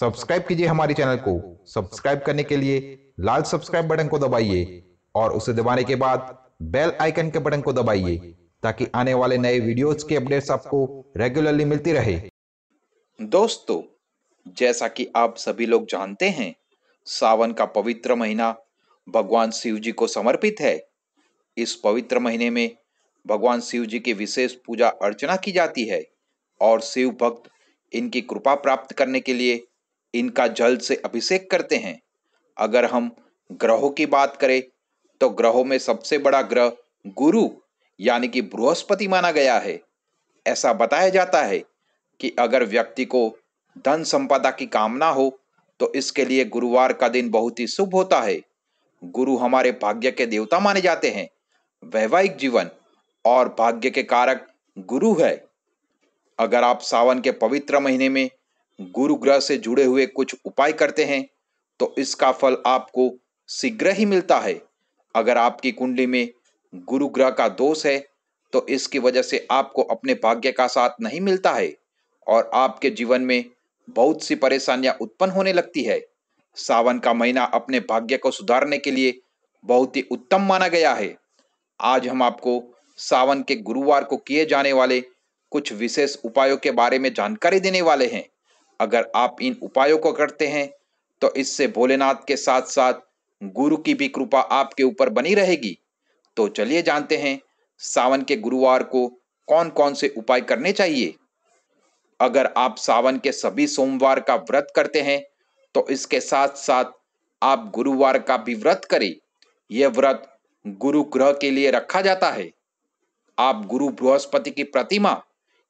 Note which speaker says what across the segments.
Speaker 1: subscribe कीजिए हमारे channel को सब्सक्राइब करने के लिए लाल सब्सक्राइब बटन को दबाइए और उसे दबाने के बाद बेल आइकन के बटन को दबाइए ताकि आने वाले नए वीडियोस के अपडेट्स आपको रेगुलरली मिलती रहे दोस्तों जैसा कि आप सभी लोग जानते हैं सावन का पवित्र महीना भगवान शिव जी को समर्पित है इस पवित्र महीने में भगवान शिव जी की विशेष पूजा अर्चना की जाती है और शिव भक्त इनकी कृपा प्राप्त करने के लिए इनका जल से अभिषेक करते हैं अगर हम ग्रहों की बात करें तो ग्रहों में सबसे बड़ा ग्रह गुरु यानी कि बृहस्पति माना गया है ऐसा बताया जाता है कि अगर व्यक्ति को धन संपदा की कामना हो तो इसके लिए गुरुवार का दिन बहुत ही शुभ होता है गुरु हमारे भाग्य के देवता माने जाते हैं वैवाहिक जीवन और भाग्य के कारक गुरु है अगर आप सावन के पवित्र महीने में गुरु ग्रह से जुड़े हुए कुछ उपाय करते हैं तो इसका फल आपको शीघ्र ही मिलता है अगर आपकी कुंडली में गुरु ग्रह का दोष है तो इसकी वजह से आपको अपने भाग्य का साथ नहीं मिलता है और आपके जीवन में बहुत सी परेशानियां उत्पन्न होने लगती है सावन का महीना अपने भाग्य को सुधारने के लिए बहुत ही उत्तम माना गया है आज हम आपको सावन के गुरुवार को किए जाने वाले कुछ विशेष उपायों के बारे में जानकारी देने वाले हैं अगर आप इन उपायों को करते हैं तो इससे भोलेनाथ के साथ साथ गुरु की भी कृपा आपके ऊपर बनी रहेगी तो चलिए जानते हैं सावन के गुरुवार को कौन कौन से उपाय करने चाहिए अगर आप सावन के सभी सोमवार का व्रत करते हैं तो इसके साथ साथ आप गुरुवार का भी व्रत करें यह व्रत गुरु ग्रह के लिए रखा जाता है आप गुरु बृहस्पति की प्रतिमा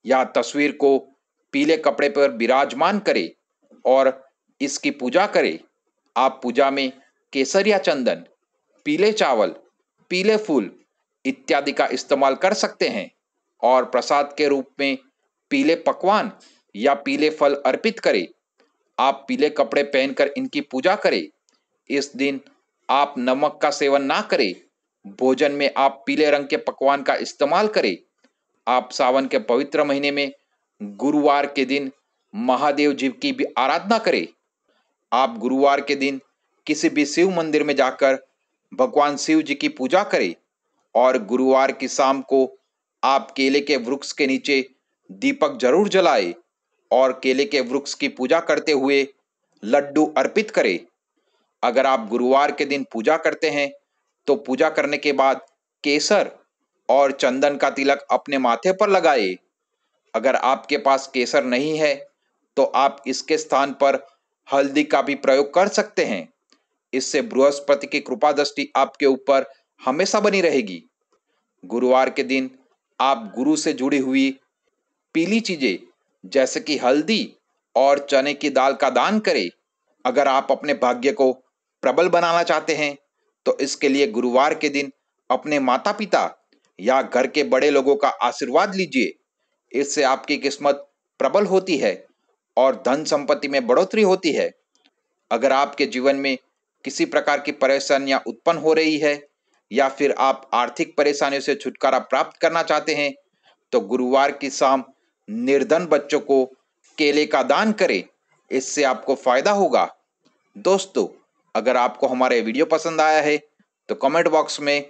Speaker 1: या तस्वीर को पीले कपड़े पर विराजमान करे और इसकी पूजा करे आप पूजा में केसरिया चंदन पीले चावल पीले फूल इत्यादि का इस्तेमाल कर सकते हैं और प्रसाद के रूप में पीले पकवान या पीले फल अर्पित करें आप पीले कपड़े पहनकर इनकी पूजा करें इस दिन आप नमक का सेवन ना करें भोजन में आप पीले रंग के पकवान का इस्तेमाल करें आप सावन के पवित्र महीने में गुरुवार के दिन महादेव जी की भी आराधना करें आप गुरुवार के दिन किसी भी शिव मंदिर में जाकर भगवान शिव जी की पूजा करें और गुरुवार की शाम को आप केले के वृक्ष के नीचे दीपक जरूर जलाए और केले के वृक्ष की पूजा करते हुए लड्डू अर्पित करें अगर आप गुरुवार के दिन पूजा करते हैं तो पूजा करने के बाद केसर और चंदन का तिलक अपने माथे पर लगाए अगर आपके पास केसर नहीं है तो आप इसके स्थान पर हल्दी का भी प्रयोग कर सकते हैं इससे बृहस्पति की कृपा दृष्टि आपके ऊपर हमेशा बनी रहेगी गुरुवार के दिन आप गुरु से जुड़ी हुई पीली चीजें जैसे कि हल्दी और चने की दाल का दान करें अगर आप अपने भाग्य को प्रबल बनाना चाहते हैं तो इसके लिए गुरुवार के दिन अपने माता पिता या घर के बड़े लोगों का आशीर्वाद लीजिए इससे आपकी किस्मत प्रबल होती है और धन संपत्ति में बढ़ोतरी होती है अगर आपके जीवन में किसी प्रकार की परेशानियां उत्पन्न हो रही है या फिर आप आर्थिक परेशानियों से छुटकारा प्राप्त करना चाहते हैं तो गुरुवार की शाम निर्धन बच्चों को केले का दान करें इससे आपको फायदा होगा दोस्तों अगर आपको हमारे वीडियो पसंद आया है तो कमेंट बॉक्स में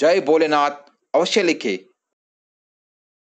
Speaker 1: जय भोलेनाथ अवश्य लिखें